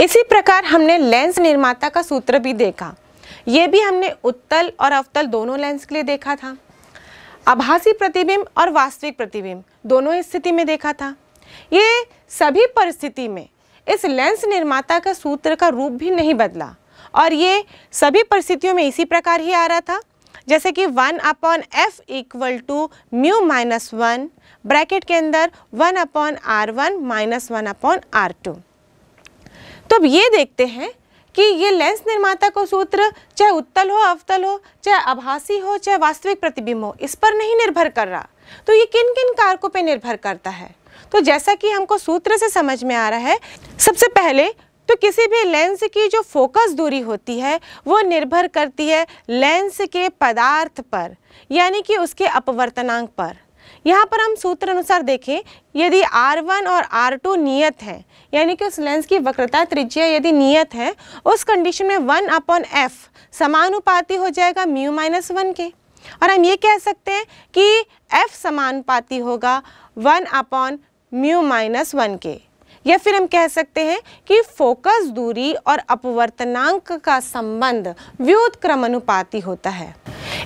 इसी प्रकार हमने लेंस निर्माता का सूत्र भी देखा ये भी हमने उत्तल और अवतल दोनों लेंस के लिए देखा था आभासी प्रतिबिंब और वास्तविक प्रतिबिंब दोनों स्थिति में देखा था ये सभी परिस्थिति में इस लेंस निर्माता का सूत्र का रूप भी नहीं बदला और ये सभी परिस्थितियों में इसी प्रकार ही आ रहा था जैसे कि one upon F equal to mu minus one bracket के अंदर one upon R one minus one upon R two तो अब ये देखते हैं कि ये लेंस निर्माता को सूत्र चाहे उत्तल हो अवतल हो चाहे आभासी हो चाहे वास्तविक प्रतिबिंब हो इस पर नहीं निर्भर कर रहा तो ये किन किन कारकों पर निर्भर करता है तो जैसा कि हमको सूत्र से समझ में आ रहा है सबसे पहले तो किसी भी लेंस की जो फोकस दूरी होती है वो निर्भर करती है लेंस के पदार्थ पर यानी कि उसके अपवर्तनांक पर यहाँ पर हम सूत्र अनुसार देखें यदि R1 और R2 नियत है यानी कि उस लेंस की वक्रता त्रिज्या यदि नियत है उस कंडीशन में वन अपॉन एफ समानुपाती हो जाएगा म्यू माइनस वन के और हम ये कह सकते हैं कि एफ समानुपाती होगा one upon mu minus one के या फिर हम कह सकते हैं कि फोकस दूरी और अपवर्तनांक का संबंध व्युत्क्रमानुपाती होता है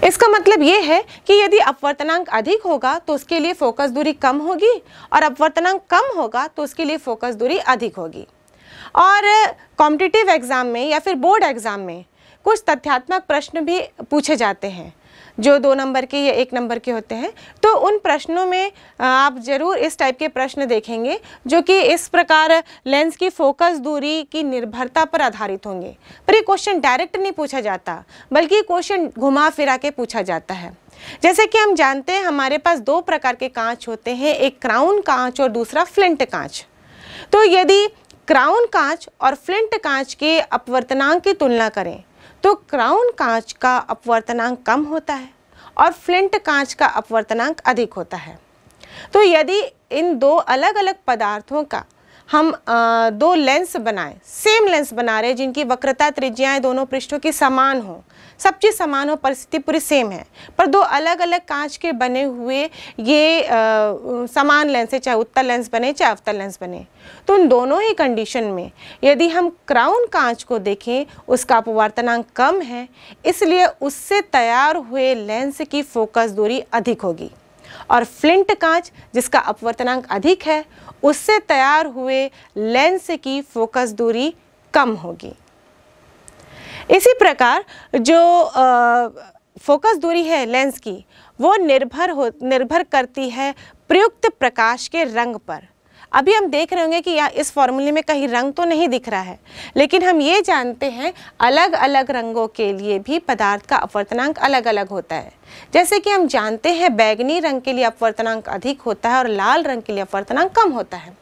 इसका मतलब ये है कि यदि अपवर्तनांक अधिक होगा तो उसके लिए फोकस दूरी कम होगी और अपवर्तनांक कम होगा तो उसके लिए फोकस दूरी अधिक होगी और कॉम्पिटिटिव एग्ज़ाम में या फिर बोर्ड एग्ज़ाम में कुछ तथ्यात्मक प्रश्न भी पूछे जाते हैं जो दो नंबर के या एक नंबर के होते हैं तो उन प्रश्नों में आप ज़रूर इस टाइप के प्रश्न देखेंगे जो कि इस प्रकार लेंस की फोकस दूरी की निर्भरता पर आधारित होंगे पर ये क्वेश्चन डायरेक्ट नहीं पूछा जाता बल्कि क्वेश्चन घुमा फिरा के पूछा जाता है जैसे कि हम जानते हैं हमारे पास दो प्रकार के कांच होते हैं एक क्राउन कांच और दूसरा फ्लिंट कांच तो यदि क्राउन कांच और फ्लिंट कांच के अपवर्तनांक की तुलना करें तो क्राउन कांच का अपवर्तनांक कम होता है और फ्लिंट कांच का अपवर्तनांक अधिक होता है तो यदि इन दो अलग अलग पदार्थों का हम दो लेंस बनाएं सेम लेंस बना रहे जिनकी वक्रता त्रिज्याएँ दोनों पृष्ठों की समान हो सब चीज़ समान हो परिस्थिति पूरी सेम है पर दो अलग अलग कांच के बने हुए ये आ, समान लेंस है चाहे उत्तर लेंस बने चाहे अवतर लेंस बने तो उन दोनों ही कंडीशन में यदि हम क्राउन कांच को देखें उसका अपवर्तनांक कम है इसलिए उससे तैयार हुए लेंस की फोकस दूरी अधिक होगी और फ्लिंट कांच जिसका अपवर्तनांक अधिक है उससे तैयार हुए लेंस की फोकस दूरी कम होगी इसी प्रकार जो आ, फोकस दूरी है लेंस की वो निर्भर हो निर्भर करती है प्रयुक्त प्रकाश के रंग पर अभी हम देख रहे होंगे कि यहाँ इस फॉर्मूले में कहीं रंग तो नहीं दिख रहा है लेकिन हम ये जानते हैं अलग अलग रंगों के लिए भी पदार्थ का अपवर्तनांक अलग अलग होता है जैसे कि हम जानते हैं बैगनी रंग के लिए अपवर्तनांक अधिक होता है और लाल रंग के लिए अपवर्तनांक कम होता है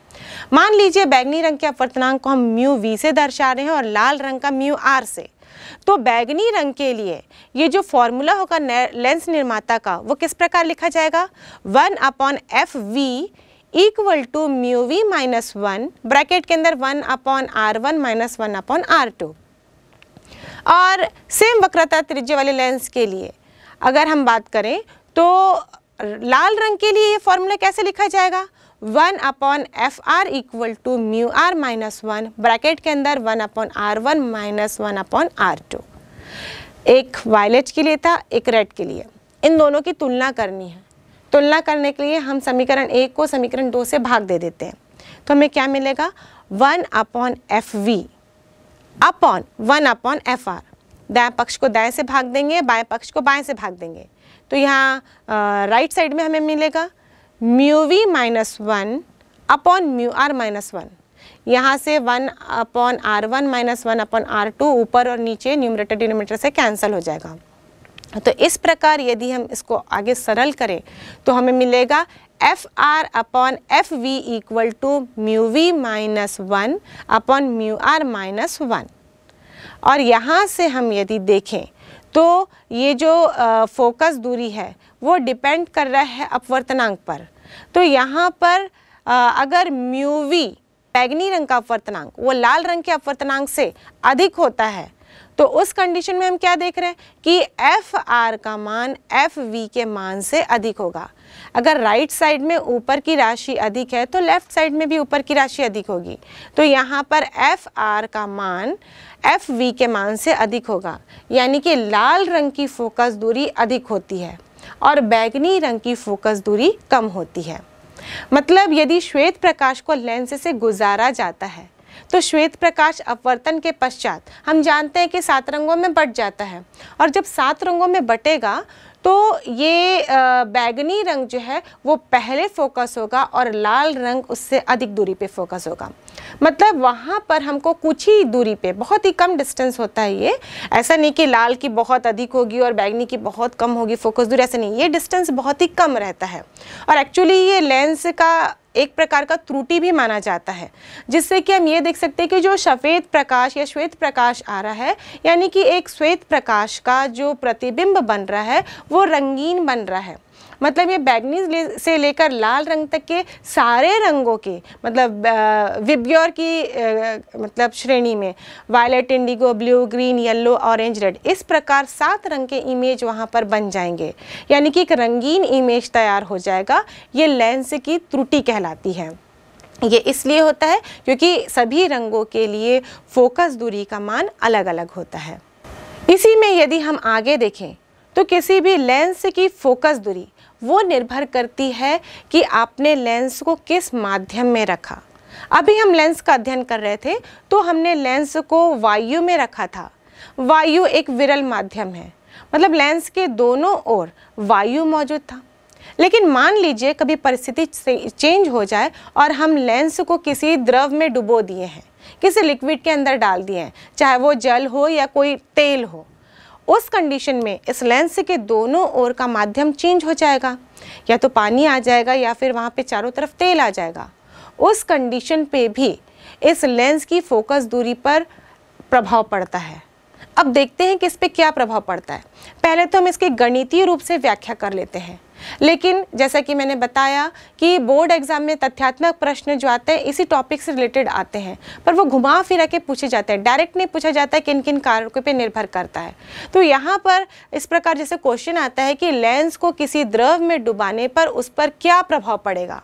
मान लीजिए बैगनी रंग के अपवर्तनांक को हम म्यू वी से दर्शा रहे हैं और लाल रंग का म्यू आर से तो बैगनी रंग के लिए ये जो फॉर्मूला होगा लेंस निर्माता का वो किस प्रकार लिखा जाएगा one upon F V equal to mu V minus one bracket के अंदर one upon R one minus one upon R two और सेम वक्रता त्रिज्य वाले लेंस के लिए अगर हम बात करें तो लाल रंग के लिए ये फॉर्मूला कैसे लिखा जाएगा one upon F R equal to mu R minus one bracket के अंदर one upon R one minus one upon R two एक वायलेट के लिए था एक रेड के लिए इन दोनों की तुलना करनी है तुलना करने के लिए हम समीकरण एक को समीकरण दो से भाग दे देते हैं तो हमें क्या मिलेगा one upon F V upon one upon F R दाएँ पक्ष को दाएँ से भाग देंगे बाएँ पक्ष को बाएँ से भाग देंगे तो यहाँ राइट साइड में हमें मिलेगा mu V minus one upon mu R minus one यहाँ से one upon R one minus one upon R two ऊपर और नीचे न्यूमरेटर डिनोमीटर से कैंसिल हो जाएगा तो इस प्रकार यदि हम इसको आगे सरल करें तो हमें मिलेगा F R upon F V equal to mu V minus one upon mu R minus one और यहाँ से हम यदि देखें तो ये जो फोकस दूरी है वो डिपेंड कर रहा है अपवर्तनांक पर तो यहाँ पर आ, अगर म्यू वी बैगनी रंग का अपवर्तनांक वो लाल रंग के अपवर्तनांक से अधिक होता है तो उस कंडीशन में हम क्या देख रहे हैं कि एफ आर का मान एफ वी के मान से अधिक होगा अगर राइट साइड में ऊपर की राशि अधिक है तो लेफ्ट साइड में भी ऊपर की राशि अधिक होगी तो यहाँ पर एफ आर का मान एफ वी के मान से अधिक होगा यानी कि लाल रंग की फोकस दूरी अधिक होती है और बैगनी रंग की फोकस दूरी कम होती है मतलब यदि श्वेत प्रकाश को लेंस से गुजारा जाता है तो श्वेत प्रकाश अपवर्तन के पश्चात हम जानते हैं कि सात रंगों में बट जाता है और जब सात रंगों में बटेगा तो ये बैगनी रंग जो है वो पहले फोकस होगा और लाल रंग उससे अधिक दूरी पे फोकस होगा मतलब वहाँ पर हमको कुछ ही दूरी पे बहुत ही कम डिस्टेंस होता है ये ऐसा नहीं कि लाल की बहुत अधिक होगी और बैगनी की बहुत कम होगी फोकस दूरी ऐसा नहीं ये डिस्टेंस बहुत ही कम रहता है और एक्चुअली ये लेंस का एक प्रकार का त्रुटि भी माना जाता है जिससे कि हम ये देख सकते हैं कि जो सफ़ेद प्रकाश या श्वेत प्रकाश आ रहा है यानी कि एक श्वेत प्रकाश का जो प्रतिबिंब बन रहा है वो रंगीन बन रहा है मतलब ये बैगनी ले, से लेकर लाल रंग तक के सारे रंगों के मतलब विब्योर की आ, मतलब श्रेणी में violet indigo blue green yellow orange red इस प्रकार सात रंग के इमेज वहाँ पर बन जाएंगे यानी कि एक रंगीन इमेज तैयार हो जाएगा ये लेंस की त्रुटि कहलाती है ये इसलिए होता है क्योंकि सभी रंगों के लिए फोकस दूरी का मान अलग अलग होता है इसी में यदि हम आगे देखें तो किसी भी लेंस की फोकस दूरी वो निर्भर करती है कि आपने लेंस को किस माध्यम में रखा अभी हम लेंस का अध्ययन कर रहे थे तो हमने लेंस को वायु में रखा था वायु एक विरल माध्यम है मतलब लेंस के दोनों ओर वायु मौजूद था लेकिन मान लीजिए कभी परिस्थिति चेंज हो जाए और हम लेंस को किसी द्रव में डुबो दिए हैं किसी लिक्विड के अंदर डाल दिए हैं चाहे वो जल हो या कोई तेल हो उस कंडीशन में इस लेंस के दोनों ओर का माध्यम चेंज हो जाएगा या तो पानी आ जाएगा या फिर वहाँ पे चारों तरफ तेल आ जाएगा उस कंडीशन पे भी इस लेंस की फोकस दूरी पर प्रभाव पड़ता है अब देखते हैं कि इस पर क्या प्रभाव पड़ता है पहले तो हम इसकी गणितीय रूप से व्याख्या कर लेते हैं लेकिन जैसा कि मैंने बताया कि बोर्ड एग्ज़ाम में तथ्यात्मक प्रश्न जो आते हैं इसी टॉपिक से रिलेटेड आते हैं पर वो घुमा फिरा के पूछे जाते हैं डायरेक्ट नहीं पूछा जाता है किन किन कारकों पर निर्भर करता है तो यहाँ पर इस प्रकार जैसे क्वेश्चन आता है कि लेंस को किसी द्रव में डुबाने पर उस पर क्या प्रभाव पड़ेगा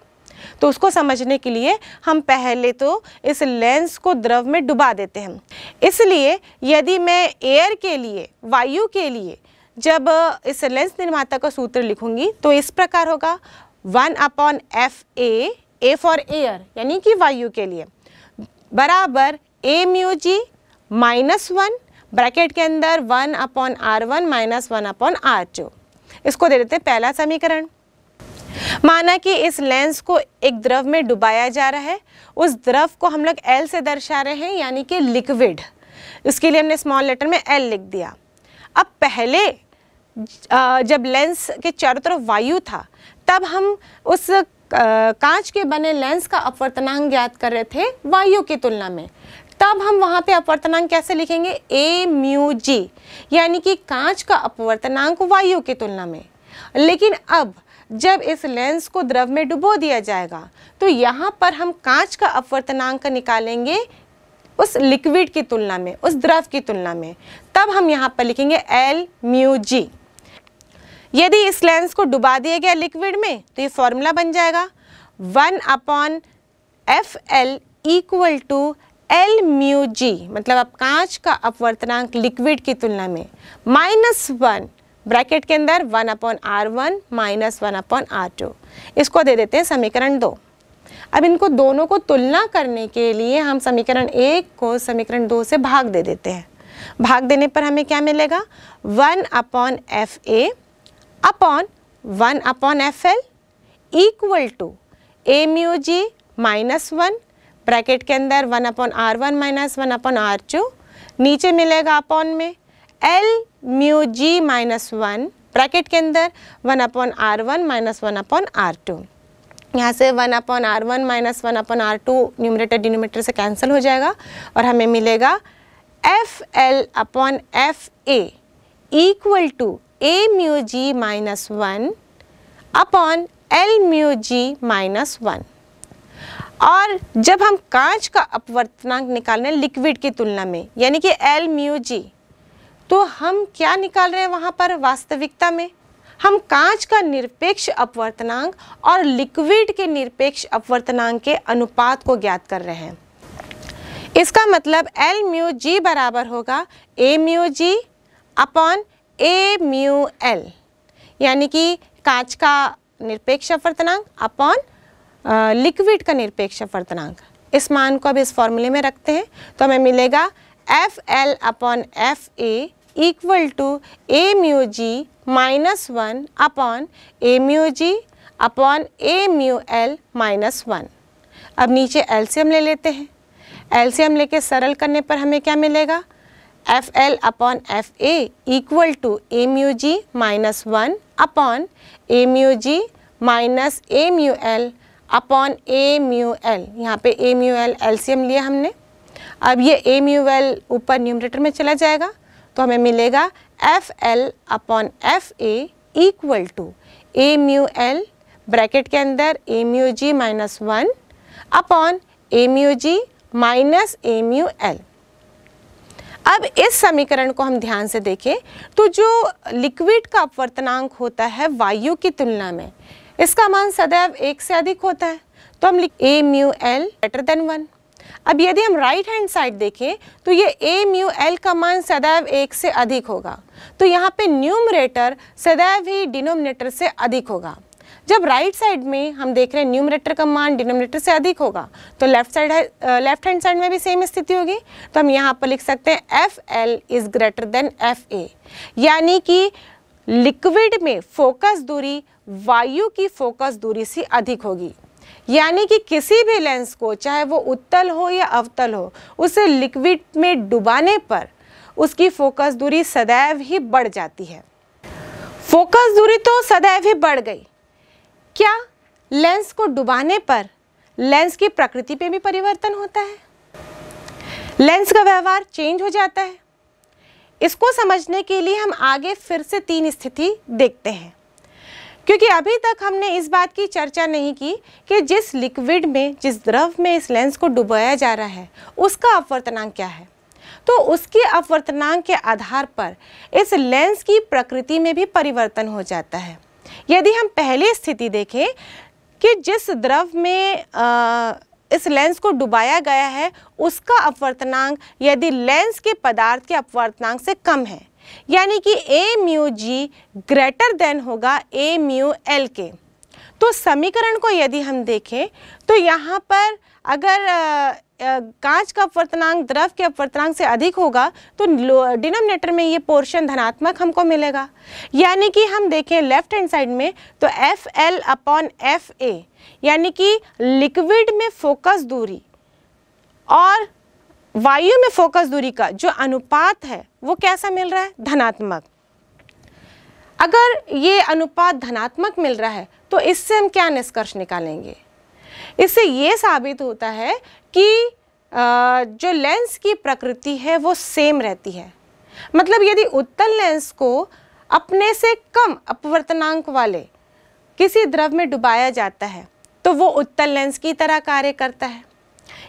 तो उसको समझने के लिए हम पहले तो इस लेंस को द्रव में डुबा देते हैं इसलिए यदि मैं एयर के लिए वायु के लिए जब इस लेंस निर्माता का सूत्र लिखूंगी तो इस प्रकार होगा one upon F A A for air यानी कि वायु के लिए बराबर A mu G minus one bracket के अंदर one upon R one minus one upon R two इसको दे देते पहला समीकरण माना कि इस लेंस को एक द्रव में डुबाया जा रहा है उस द्रव को हम लोग एल से दर्शा रहे हैं यानी कि लिक्विड इसके लिए हमने स्मॉल लेटर में एल लिख दिया अब पहले जब लेंस के चारों तरफ वायु था तब हम उस कांच के बने लेंस का अपवर्तनांक ज्ञात कर रहे थे वायु की तुलना में तब हम वहाँ पे अपवर्तनांक कैसे लिखेंगे ए म्यू जी यानी कि कांच का अपवर्तनांक वायु की तुलना में लेकिन अब जब इस लेंस को द्रव में डुबो दिया जाएगा तो यहाँ पर हम कांच का अपवर्तनांक निकालेंगे उस लिक्विड की तुलना में उस द्रव की तुलना में तब हम यहाँ पर लिखेंगे एल म्यू जी यदि इस लेंस को डुबा दिया गया लिक्विड में तो ये फॉर्मूला बन जाएगा one upon F L equal to L mu G मतलब अब कांच का अपवर्तनांक लिक्विड की तुलना में माइनस वन ब्रैकेट के अंदर one upon R one minus one upon R two इसको दे देते हैं समीकरण दो अब इनको दोनों को तुलना करने के लिए हम समीकरण एक को समीकरण दो से भाग दे देते हैं भाग देने पर हमें क्या मिलेगा one upon F A upon one upon F L equal to A mu G minus one bracket के अंदर one upon R one minus one upon R two नीचे मिलेगा अपॉन में L mu G minus one bracket के अंदर one upon R one minus one upon R two यहाँ से one upon R one minus one upon R two numerator denominator से cancel हो जाएगा और हमें मिलेगा F L upon F A equal to A mu G minus one upon L mu G minus one और जब हम कांच का अपवर्तनांक निकाल रहे हैं लिक्विड की तुलना में यानी कि एल म्यू जी तो हम क्या निकाल रहे हैं वहाँ पर वास्तविकता में हम कांच का निरपेक्ष अपवर्तनांक और लिक्विड के निरपेक्ष अपवर्तनांक के अनुपात को ज्ञात कर रहे हैं इसका मतलब एल म्यू जी बराबर होगा A mu G upon A mu L यानी कि कांच का निरपेक्ष अपवर्तनांक अपॉन लिक्विड का निरपेक्ष अपवर्तनांक इस मान को अब इस फॉर्मूले में रखते हैं तो हमें मिलेगा F L upon F A equal to A mu G minus one upon A mu G upon A mu L minus one अब नीचे एलसीएम ले लेते हैं एलसीएम लेके सरल करने पर हमें क्या मिलेगा F L upon F A equal to M U G minus one upon M U G minus M U L upon M U L यहाँ पर एम यू एल एम लिया हमने अब ये एम यू एल ऊपर numerator में चला जाएगा तो हमें मिलेगा F L upon F A equal to M U L bracket के अंदर M U G minus one upon M U G minus M U L अब इस समीकरण को हम ध्यान से देखें तो जो लिक्विड का अपवर्तनांक होता है वायु की तुलना में इसका मान सदैव एक से अधिक होता है तो हम लिख A mu L better than one अब यदि हम राइट हैंड साइड देखें तो ये ए म्यू एल का मान सदैव एक से अधिक होगा तो यहाँ पे न्यूमरेटर सदैव ही डिनोमिनेटर से अधिक होगा जब राइट साइड में हम देख रहे हैं न्यूमरेटर का मान डिनोमिनेटर से अधिक होगा तो left side left hand side में भी सेम स्थिति होगी तो हम यहाँ पर लिख सकते हैं F L is greater than F A यानी कि लिक्विड में फोकस दूरी वायु की फोकस दूरी से अधिक होगी यानी कि किसी भी लेंस को चाहे वो उत्तल हो या अवतल हो उसे लिक्विड में डुबाने पर उसकी फोकस दूरी सदैव ही बढ़ जाती है फोकस दूरी तो सदैव ही बढ़ गई क्या लेंस को डुबाने पर लेंस की प्रकृति पे भी परिवर्तन होता है लेंस का व्यवहार चेंज हो जाता है इसको समझने के लिए हम आगे फिर से तीन स्थिति देखते हैं क्योंकि अभी तक हमने इस बात की चर्चा नहीं की कि जिस लिक्विड में जिस द्रव में इस लेंस को डुबाया जा रहा है उसका अपवर्तनांक क्या है तो उसके अपवर्तनांक के आधार पर इस लेंस की प्रकृति में भी परिवर्तन हो जाता है यदि हम पहली स्थिति देखें कि जिस द्रव में आ, इस लेंस को डुबाया गया है उसका अपवर्तनांक यदि लेंस के पदार्थ के अपवर्तनांक से कम है यानी कि A mu G greater than होगा ए म्यू एल के तो समीकरण को यदि हम देखें तो यहाँ पर अगर कांच का अपवर्तनांक द्रव के अपवर्तनांक से अधिक होगा तो डिनोमिनेटर में ये पोर्शन धनात्मक हमको मिलेगा यानी कि हम देखें लेफ्ट हैंड साइड में तो F L upon F A यानी कि लिक्विड में फोकस दूरी और वायु में फोकस दूरी का जो अनुपात है वो कैसा मिल रहा है धनात्मक अगर ये अनुपात धनात्मक मिल रहा है तो इससे हम क्या निष्कर्ष निकालेंगे इससे ये साबित होता है कि जो लेंस की प्रकृति है वो सेम रहती है मतलब यदि उत्तल लेंस को अपने से कम अपवर्तनांक वाले किसी द्रव में डुबाया जाता है तो वो उत्तल लेंस की तरह कार्य करता है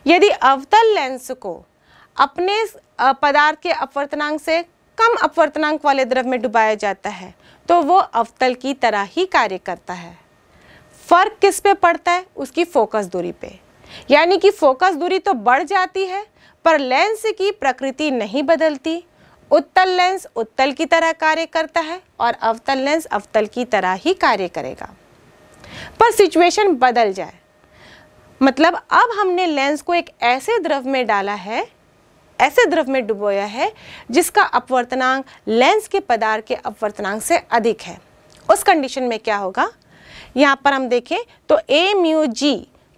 यदि अवतल लेंस को अपने पदार्थ के अपवर्तनांक से कम अपवर्तनांक वाले द्रव में डुबाया जाता है तो वो अवतल की तरह ही कार्य करता है फर्क किस पे पड़ता है उसकी फोकस दूरी पे यानी कि फोकस दूरी तो बढ़ जाती है पर लेंस की प्रकृति नहीं बदलती उत्तल लेंस उत्तल की तरह कार्य करता है और अवतल लेंस अवतल की तरह ही कार्य करेगा पर सिचुएशन बदल जाए मतलब अब हमने लेंस को एक ऐसे द्रव में डाला है ऐसे द्रव में डुबोया है जिसका अपवर्तनांक लेंस के पदार्थ के अपवर्तनांक से अधिक है उस कंडीशन में क्या होगा यहाँ पर हम देखें तो ए म्यू जी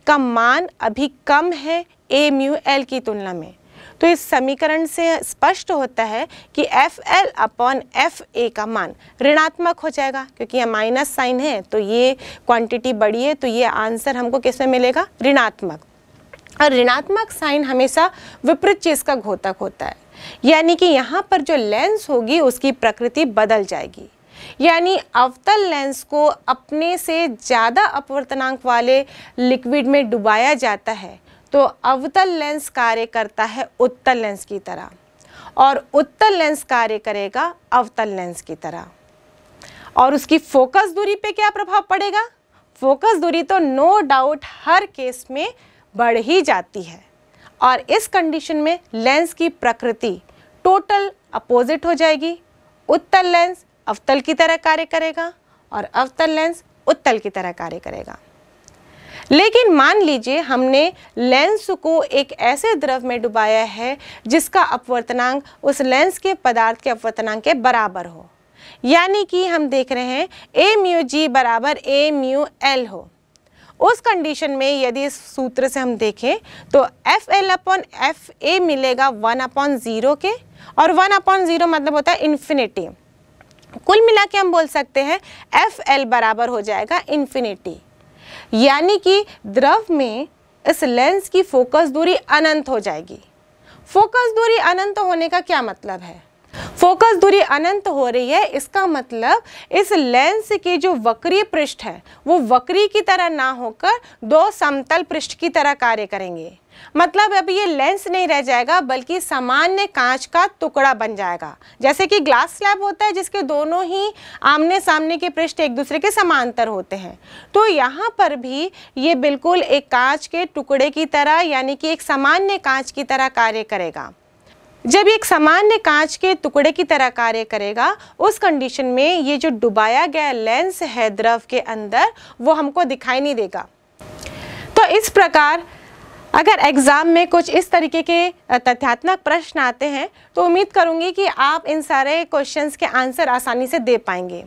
का मान अभी कम है ए म्यू एल की तुलना में तो इस समीकरण से स्पष्ट होता है कि F L upon F A का मान ऋणात्मक हो जाएगा क्योंकि यह माइनस साइन है तो ये क्वांटिटी बड़ी है तो ये आंसर हमको किस में मिलेगा ऋणात्मक और ऋणात्मक साइन हमेशा विपरीत चीज़ का घोतक होता है यानी कि यहाँ पर जो लेंस होगी उसकी प्रकृति बदल जाएगी यानी अवतल लेंस को अपने से ज़्यादा अपवर्तनांक वाले लिक्विड में डुबाया जाता है तो अवतल लेंस कार्य करता है उत्तल लेंस की तरह और उत्तल लेंस कार्य करेगा अवतल लेंस की तरह और उसकी फोकस दूरी पे क्या प्रभाव पड़ेगा फोकस दूरी तो नो डाउट हर केस में बढ़ ही जाती है और इस कंडीशन में लेंस की प्रकृति टोटल अपोजिट हो जाएगी उत्तल लेंस अवतल की तरह कार्य करेगा और अवतल लेंस उत्तल की तरह कार्य करेगा लेकिन मान लीजिए हमने लेंस को एक ऐसे द्रव में डुबाया है जिसका अपवर्तनांक उस लेंस के पदार्थ के अपवर्तनांक के बराबर हो यानी कि हम देख रहे हैं ए म्यू जी बराबर ए म्यू एल हो उस कंडीशन में यदि इस सूत्र से हम देखें तो F L upon F A मिलेगा वन अपॉन ज़ीरो के और वन अपॉन ज़ीरो मतलब होता है इन्फिनिटी कुल मिला के हम बोल सकते हैं एफ एल बराबर हो जाएगा इन्फिनिटी यानी कि द्रव में इस लेंस की फोकस दूरी अनंत हो जाएगी फोकस दूरी अनंत होने का क्या मतलब है फोकस दूरी अनंत हो रही है इसका मतलब इस लेंस की जो वक्रीय पृष्ठ है वो वक्री की तरह ना होकर दो समतल पृष्ठ की तरह कार्य करेंगे मतलब अब ये लेंस नहीं रह जाएगा बल्कि सामान्य कांच का टुकड़ा बन जाएगा जैसे कि ग्लास स्लैब होता है जिसके दोनों ही आमने सामने के पृष्ठ एक दूसरे के समांतर होते हैं तो यहाँ पर भी ये बिल्कुल एक कांच के टुकड़े की तरह यानी कि एक सामान्य कांच की तरह कार्य करेगा जब एक सामान्य कांच के टुकड़े की तरह कार्य करेगा उस कंडीशन में ये जो डुबाया गया लेंस है द्रव के अंदर वो हमको दिखाई नहीं देगा तो इस प्रकार अगर एग्ज़ाम में कुछ इस तरीके के तथ्यात्मक प्रश्न आते हैं तो उम्मीद करूंगी कि आप इन सारे क्वेश्चंस के आंसर आसानी से दे पाएंगे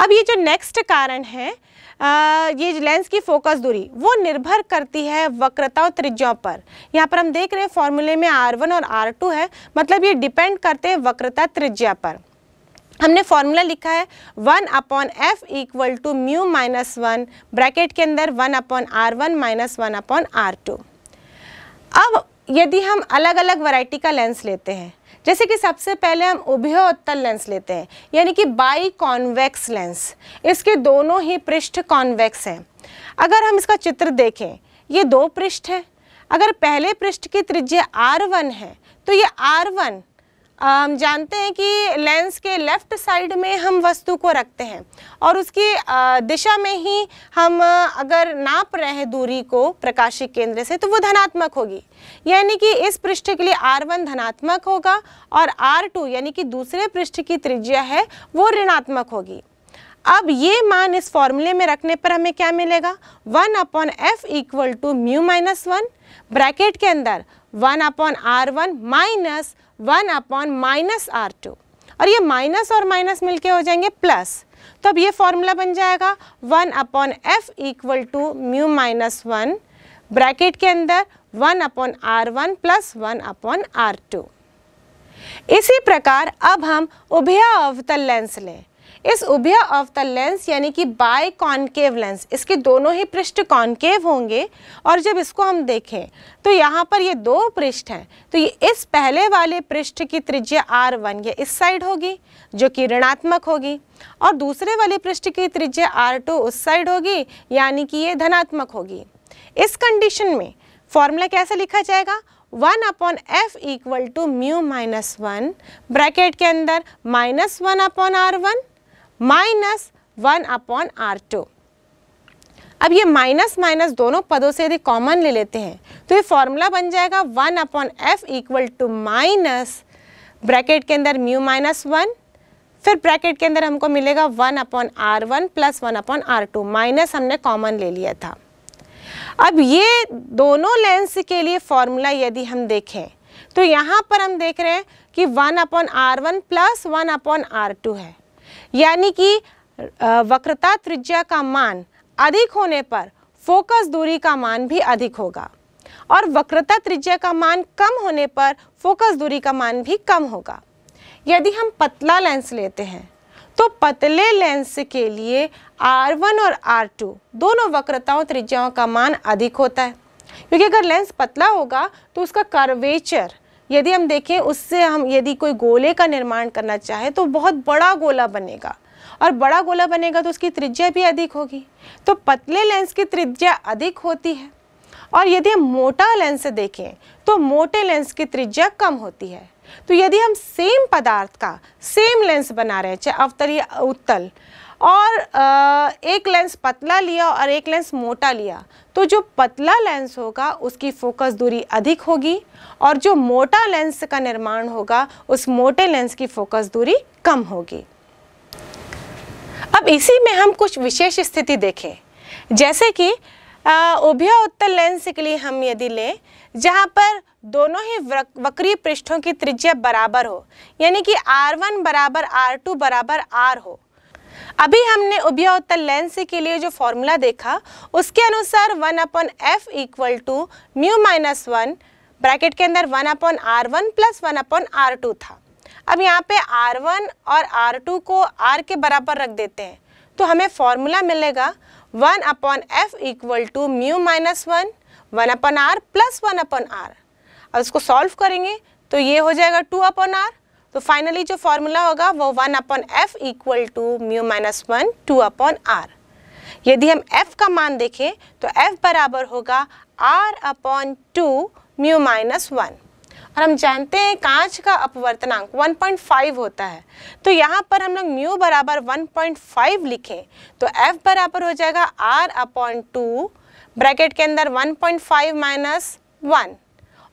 अब ये जो नेक्स्ट कारण है ये लेंस की फोकस दूरी वो निर्भर करती है वक्रता और त्रिज्याओं पर यहाँ पर हम देख रहे हैं फॉर्मूले में आर वन और आर टू है मतलब ये डिपेंड करते हैं वक्रता त्रिज्या पर हमने फॉर्मूला लिखा है one upon F equal to mu minus one bracket के अंदर one upon R one minus one upon R two अब यदि हम अलग अलग वैरायटी का लेंस लेते हैं जैसे कि सबसे पहले हम उभयोत्तल लेंस लेते हैं यानी कि बाई कॉन्वेक्स लेंस इसके दोनों ही पृष्ठ कॉन्वेक्स हैं अगर हम इसका चित्र देखें ये दो पृष्ठ हैं अगर पहले पृष्ठ की त्रिज्या आर वन है तो ये आर वन हम जानते हैं कि लेंस के लेफ़्ट साइड में हम वस्तु को रखते हैं और उसकी दिशा में ही हम अगर नाप रहे हैं दूरी को प्रकाशिक केंद्र से तो वो धनात्मक होगी यानी कि इस पृष्ठ के लिए R1 धनात्मक होगा और R2 यानी कि दूसरे पृष्ठ की त्रिज्या है वो ऋणात्मक होगी अब ये मान इस फॉर्मूले में रखने पर हमें क्या मिलेगा one upon F equal to mu minus one bracket के अंदर one upon R one minus one upon minus R two और ये माइनस और माइनस मिलके हो जाएंगे प्लस तो अब ये फॉर्मूला बन जाएगा one upon F equal to mu minus one bracket के अंदर one upon R one plus one upon R two इसी प्रकार अब हम उभया अवतल लेंस लें इस ऑफ अवतल लेंस यानी कि बाय कॉन्केव लेंस इसके दोनों ही पृष्ठ कॉन्केव होंगे और जब इसको हम देखें तो यहाँ पर ये दो पृष्ठ हैं तो ये इस पहले वाले पृष्ठ की त्रिज्या आर वन ये इस साइड होगी जो कि ऋणात्मक होगी और दूसरे वाले पृष्ठ की त्रिज्या आर टू उस साइड होगी यानी कि ये धनात्मक होगी इस कंडीशन में फॉर्मूला कैसे लिखा जाएगा one upon F equal to mu minus one bracket के अंदर minus one upon R one minus one upon R two अब ये माइनस माइनस दोनों पदों से यदि कॉमन ले लेते हैं तो ये फॉर्मूला बन जाएगा one upon F equal to minus bracket के अंदर म्यू माइनस वन फिर ब्रैकेट के अंदर हमको मिलेगा one upon R one plus one upon R two minus हमने कॉमन ले लिया था अब ये दोनों लेंस के लिए फॉर्मूला यदि हम देखें तो यहाँ पर हम देख रहे हैं कि one upon R one plus one upon R two है यानी कि वक्रता त्रिज्या का मान अधिक होने पर फोकस दूरी का मान भी अधिक होगा और वक्रता त्रिज्या का मान कम होने पर फोकस दूरी का मान भी कम होगा यदि हम पतला लेंस लेते हैं तो पतले लेंस के लिए R1 और R2 दोनों वक्रताओं त्रिज्याओं का मान अधिक होता है क्योंकि अगर लेंस पतला होगा तो उसका कर्वेचर यदि हम देखें उससे हम यदि कोई गोले का निर्माण करना चाहे तो बहुत बड़ा गोला बनेगा और बड़ा गोला बनेगा तो उसकी त्रिज्या भी अधिक होगी तो पतले लेंस की त्रिज्या अधिक होती है और यदि हम मोटा लेंस देखें तो मोटे लेंस की त्रिज्या कम होती है तो यदि हम सेम पदार्थ का सेम लेंस बना रहे हैं चाहे अवतल या उत्तल और एक लेंस पतला लिया और एक लेंस मोटा लिया तो जो पतला लेंस होगा उसकी फोकस दूरी अधिक होगी और जो मोटा लेंस का निर्माण होगा उस मोटे लेंस की फोकस दूरी कम होगी अब इसी में हम कुछ विशेष स्थिति देखें जैसे कि उभय उत्तर लेंस के लिए हम यदि लें जहाँ पर दोनों ही वक्रीय पृष्ठों की त्रिज्या बराबर हो यानी कि R1 बराबर R2 बराबर R हो अभी हमने उभिया उत्तल लेंस के लिए जो फॉर्मूला देखा उसके अनुसार one upon F equal to mu minus one bracket के अंदर one upon R one plus one upon R two था अब यहाँ पे आर वन और आर टू को आर के बराबर रख देते हैं तो हमें फॉर्मूला मिलेगा one upon F equal to mu minus one one upon R plus one upon R अब इसको सॉल्व करेंगे तो ये हो जाएगा टू अपॉन आर तो फाइनली जो फॉर्मूला होगा वो one upon F equal to mu minus one two upon R यदि हम एफ का मान देखें तो एफ बराबर होगा R upon two mu minus one और हम जानते हैं कांच का अपवर्तनांक 1.5 होता है तो यहाँ पर हम लोग म्यू बराबर 1.5 लिखें तो एफ बराबर हो जाएगा आर अपॉन टू ब्रैकेट के अंदर 1.5 माइनस वन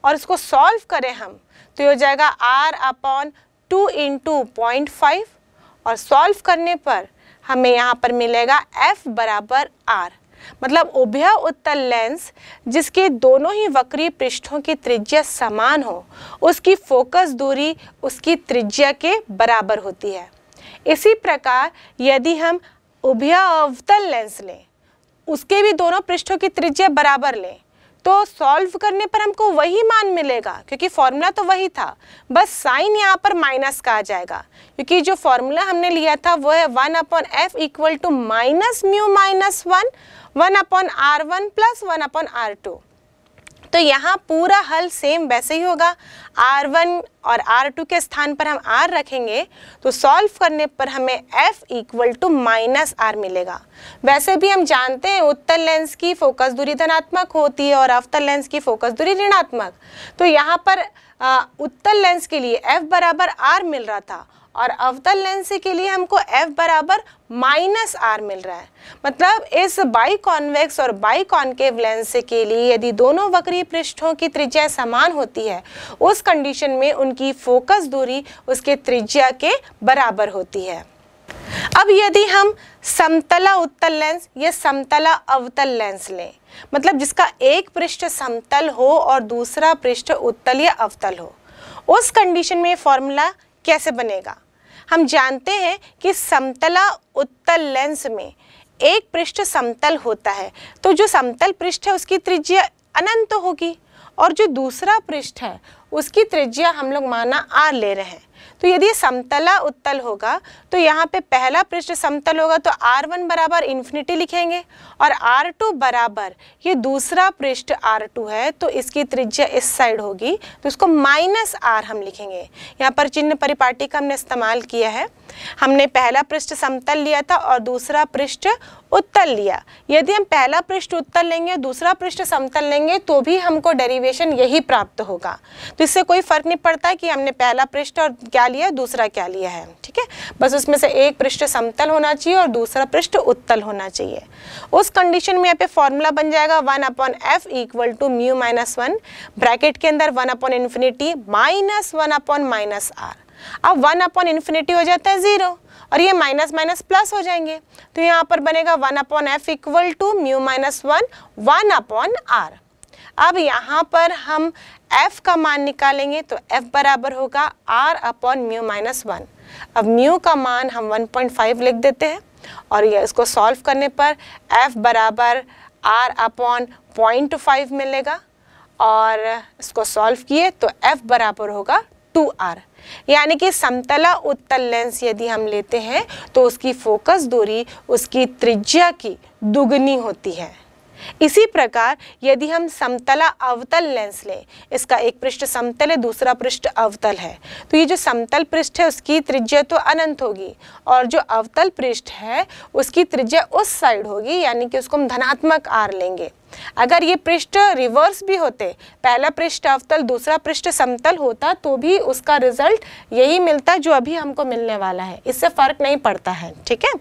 और इसको सॉल्व करें हम तो ये हो जाएगा R upon two into point five और सॉल्व करने पर हमें यहाँ पर मिलेगा f बराबर आर मतलब उभय उत्तल लेंस जिसके दोनों ही वक्री पृष्ठों की त्रिज्या समान हो उसकी फोकस दूरी उसकी त्रिज्या के बराबर होती है इसी प्रकार यदि हम उभय अवतल लेंस लें उसके भी दोनों पृष्ठों की त्रिज्या बराबर लें तो सॉल्व करने पर हमको वही मान मिलेगा क्योंकि फॉर्मूला तो वही था बस साइन यहाँ पर माइनस का आ जाएगा क्योंकि जो फॉर्मूला हमने लिया था वो है one upon F equal to minus mu minus one one upon R one plus one upon R two तो यहाँ पूरा हल सेम वैसे ही होगा आर वन और आर टू के स्थान पर हम आर रखेंगे तो सॉल्व करने पर हमें F equal to minus R मिलेगा वैसे भी हम जानते हैं उत्तर लेंस की फोकस दूरी धनात्मक होती है और अवतर लेंस की फोकस दूरी ऋणात्मक तो यहाँ पर आ, उत्तर लेंस के लिए एफ बराबर आर मिल रहा था और अवतल लेंस के लिए हमको f बराबर माइनस आर मिल रहा है मतलब इस बाई कॉन्वेक्स और बाई कॉन्केव लेंस के लिए यदि दोनों वक्री पृष्ठों की त्रिज्या समान होती है उस कंडीशन में उनकी फोकस दूरी उसके त्रिज्या के बराबर होती है अब यदि हम समतला उत्तल लेंस या समतला अवतल लेंस लें मतलब जिसका एक पृष्ठ समतल हो और दूसरा पृष्ठ उत्तल या अवतल हो उस कंडीशन में फॉर्मूला कैसे बनेगा हम जानते हैं कि समतला उत्तल लेंस में एक पृष्ठ समतल होता है तो जो समतल पृष्ठ है उसकी त्रिज्या अनंत होगी और जो दूसरा पृष्ठ है उसकी त्रिज्या हम लोग माना आर ले रहे हैं तो यदि समतला उत्तल होगा तो यहाँ पे पहला पृष्ठ समतल होगा तो आर वन बराबर इन्फिनिटी लिखेंगे और आर टू बराबर ये दूसरा पृष्ठ आर टू है तो इसकी त्रिज्या इस साइड होगी तो इसको माइनस आर हम लिखेंगे यहाँ पर चिन्ह परिपाटी का हमने इस्तेमाल किया है हमने पहला पृष्ठ समतल लिया था और दूसरा पृष्ठ उत्तल लिया यदि हम पहला पृष्ठ उत्तल लेंगे दूसरा पृष्ठ समतल लेंगे तो भी हमको डेरिवेशन यही प्राप्त होगा तो इससे कोई फर्क नहीं पड़ता कि हमने पहला पृष्ठ और क्या लिया दूसरा क्या लिया है ठीक है बस उसमें से एक पृष्ठ समतल होना चाहिए और दूसरा पृष्ठ उत्तल होना चाहिए उस कंडीशन में यहाँ पे फॉर्मूला बन जाएगा one upon F equal to mu minus one bracket के अंदर one upon infinity minus one upon minus R अब वन अपॉन इन्फिनिटी हो जाता है ज़ीरो और ये माइनस माइनस प्लस हो जाएंगे तो यहाँ पर बनेगा one upon F equal to mu minus one one upon R अब यहाँ पर हम एफ का मान निकालेंगे तो एफ बराबर होगा R upon mu minus one अब म्यू का मान हम 1.5 लिख देते हैं और ये इसको सॉल्व करने पर एफ बराबर आर अपॉन पॉइंट मिलेगा और इसको सॉल्व किए तो एफ बराबर होगा टू आर यानी कि समतला उत्तल लेंस यदि हम लेते हैं तो उसकी फोकस दूरी उसकी त्रिज्या की दुगनी होती है इसी प्रकार यदि हम समतला अवतल लेंस लें इसका एक पृष्ठ समतल है दूसरा पृष्ठ अवतल है तो ये जो समतल पृष्ठ है उसकी त्रिज्या तो अनंत होगी और जो अवतल पृष्ठ है उसकी त्रिज्या उस साइड होगी यानी कि उसको हम धनात्मक आर लेंगे अगर ये पृष्ठ रिवर्स भी होते पहला पृष्ठ अवतल दूसरा पृष्ठ समतल होता तो भी उसका रिजल्ट यही मिलता जो अभी हमको मिलने वाला है इससे फर्क नहीं पड़ता है ठीक है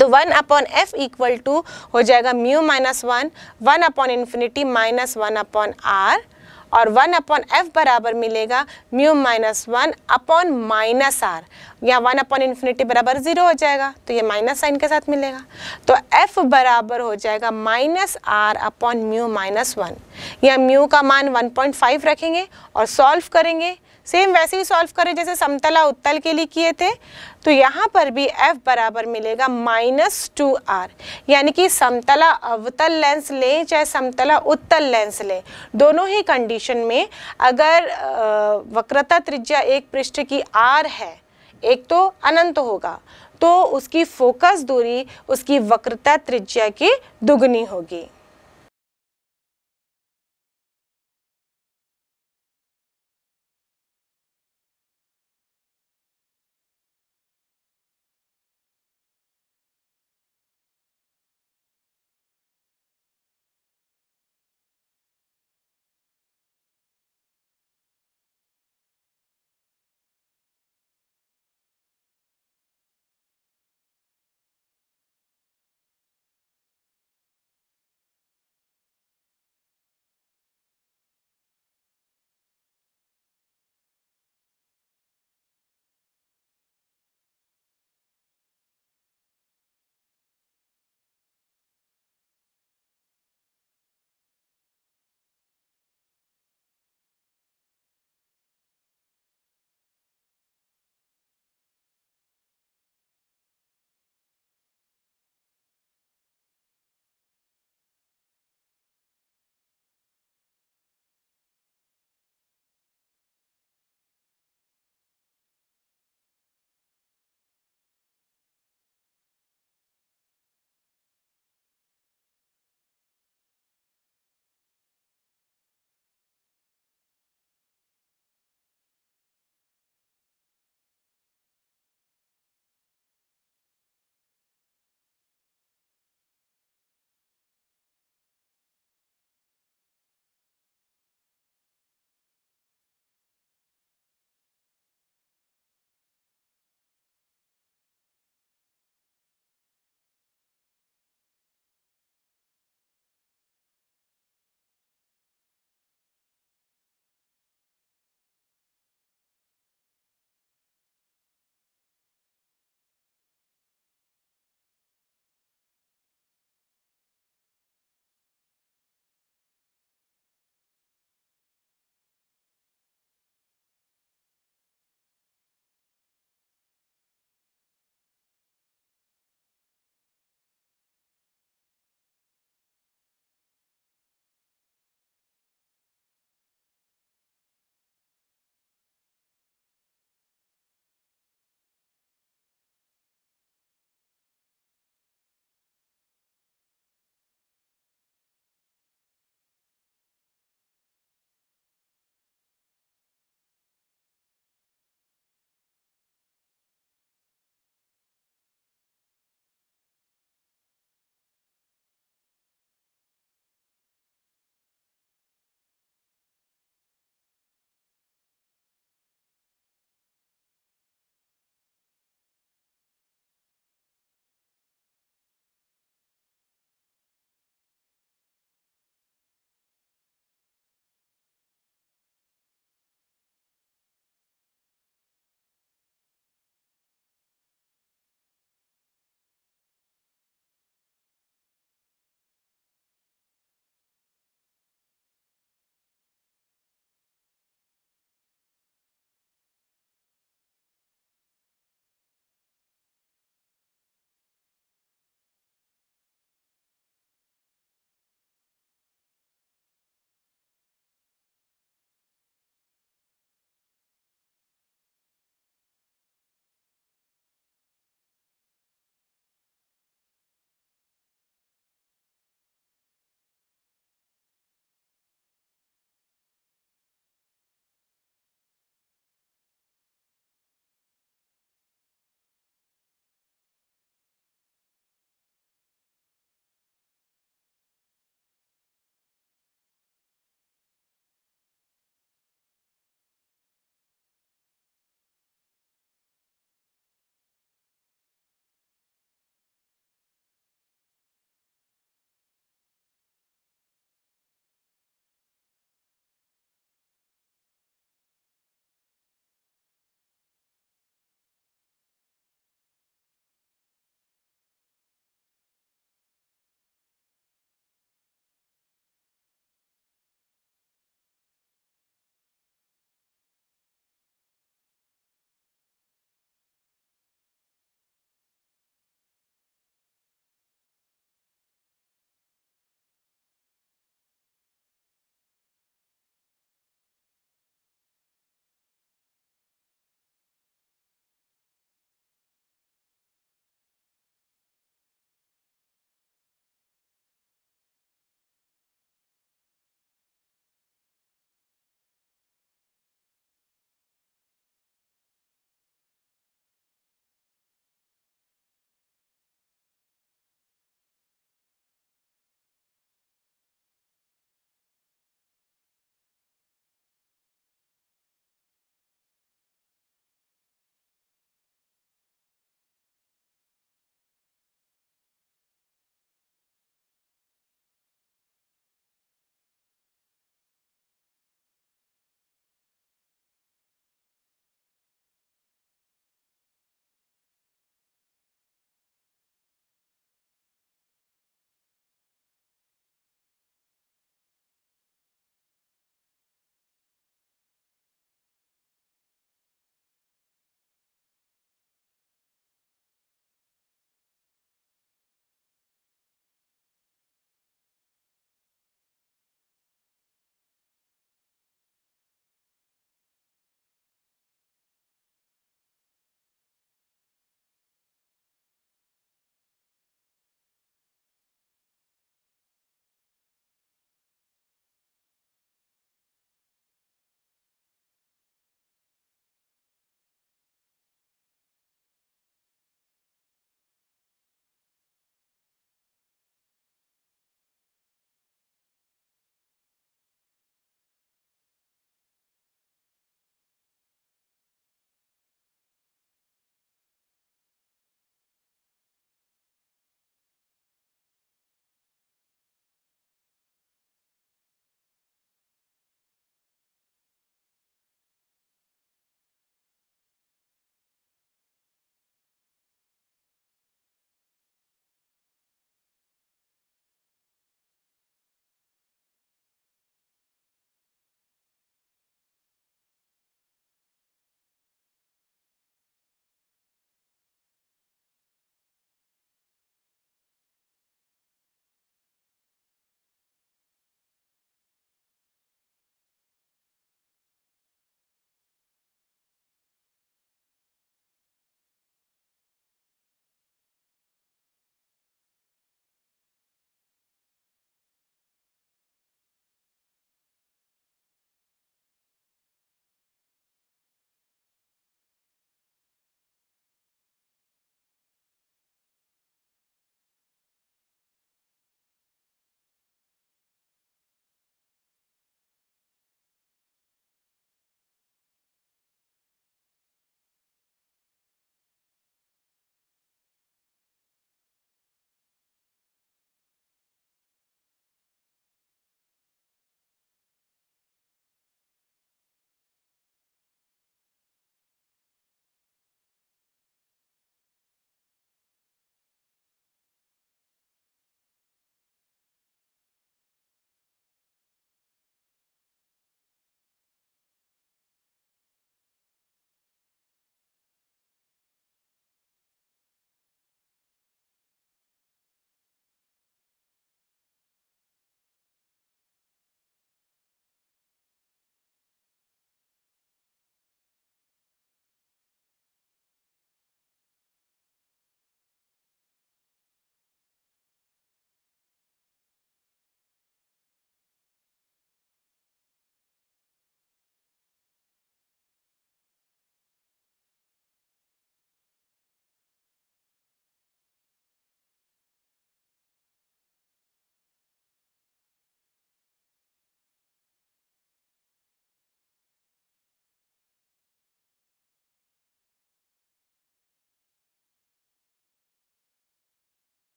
तो one upon F equal to हो जाएगा mu minus one one upon infinity minus one upon R और वन अपॉन एफ बराबर मिलेगा mu minus one upon minus R या वन अपॉन इन्फिनिटी बराबर ज़ीरो हो जाएगा तो ये माइनस साइन के साथ मिलेगा तो एफ बराबर हो जाएगा minus R upon mu minus one या म्यू का मान वन पॉइंट फाइव रखेंगे और सॉल्व करेंगे सेम वैसे ही सॉल्व करें जैसे समतला उत्तल के लिए किए थे तो यहाँ पर भी f बराबर मिलेगा माइनस टू आर यानी कि समतला अवतल लेंस लें चाहे समतला उत्तल लेंस लें दोनों ही कंडीशन में अगर वक्रता त्रिज्या एक पृष्ठ की आर है एक तो अनंत होगा तो उसकी फोकस दूरी उसकी वक्रता त्रिज्या की दुगनी होगी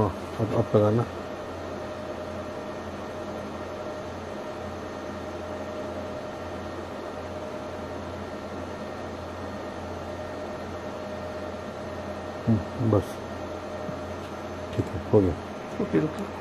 oh apa kena? Hmm, bas. Kita, okay. Okay, okay.